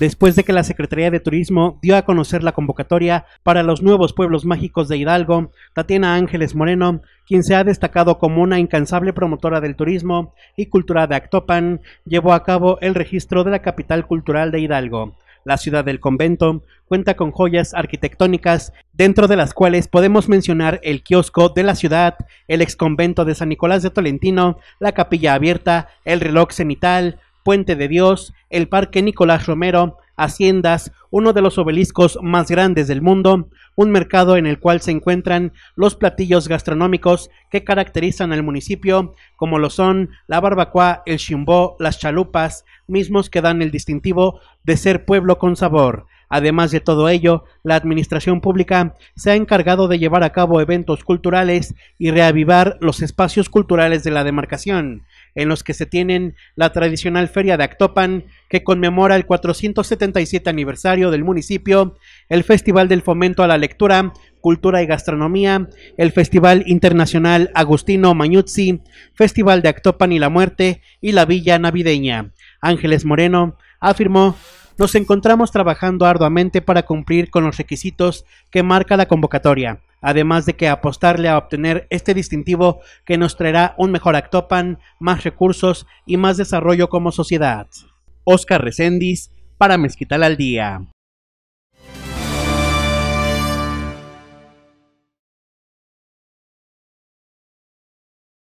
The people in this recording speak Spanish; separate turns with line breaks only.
después de que la Secretaría de Turismo dio a conocer la convocatoria para los nuevos pueblos mágicos de Hidalgo, Tatiana Ángeles Moreno, quien se ha destacado como una incansable promotora del turismo y cultura de Actopan, llevó a cabo el registro de la capital cultural de Hidalgo. La ciudad del convento cuenta con joyas arquitectónicas, dentro de las cuales podemos mencionar el kiosco de la ciudad, el exconvento de San Nicolás de Tolentino, la capilla abierta, el reloj cenital, Puente de Dios, el Parque Nicolás Romero, haciendas, uno de los obeliscos más grandes del mundo, un mercado en el cual se encuentran los platillos gastronómicos que caracterizan al municipio, como lo son la barbacoa, el chimbó, las chalupas, mismos que dan el distintivo de ser pueblo con sabor. Además de todo ello, la administración pública se ha encargado de llevar a cabo eventos culturales y reavivar los espacios culturales de la demarcación, en los que se tienen la tradicional Feria de Actopan, que conmemora el 477 aniversario del municipio, el Festival del Fomento a la Lectura, Cultura y Gastronomía, el Festival Internacional Agustino Mañuzzi, Festival de Actopan y la Muerte y la Villa Navideña. Ángeles Moreno afirmó nos encontramos trabajando arduamente para cumplir con los requisitos que marca la convocatoria, además de que apostarle a obtener este distintivo que nos traerá un mejor Actopan, más recursos y más desarrollo como sociedad. Oscar Recendis, para Mezquital al Día.